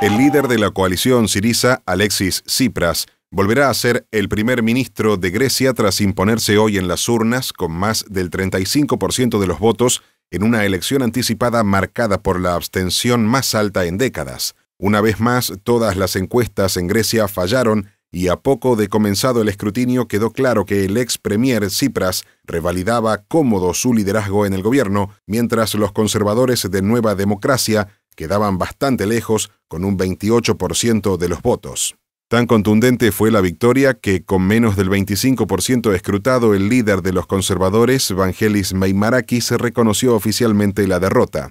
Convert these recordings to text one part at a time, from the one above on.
El líder de la coalición Siriza, Alexis Tsipras, volverá a ser el primer ministro de Grecia tras imponerse hoy en las urnas con más del 35% de los votos en una elección anticipada marcada por la abstención más alta en décadas. Una vez más, todas las encuestas en Grecia fallaron y a poco de comenzado el escrutinio quedó claro que el ex premier Tsipras revalidaba cómodo su liderazgo en el gobierno, mientras los conservadores de Nueva Democracia quedaban bastante lejos con un 28% de los votos. Tan contundente fue la victoria que, con menos del 25% escrutado, el líder de los conservadores, Vangelis se reconoció oficialmente la derrota.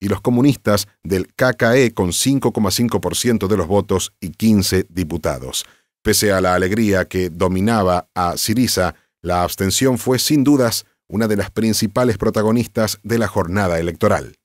y los comunistas del KKE con 5,5% de los votos y 15 diputados. Pese a la alegría que dominaba a Siriza, la abstención fue sin dudas una de las principales protagonistas de la jornada electoral.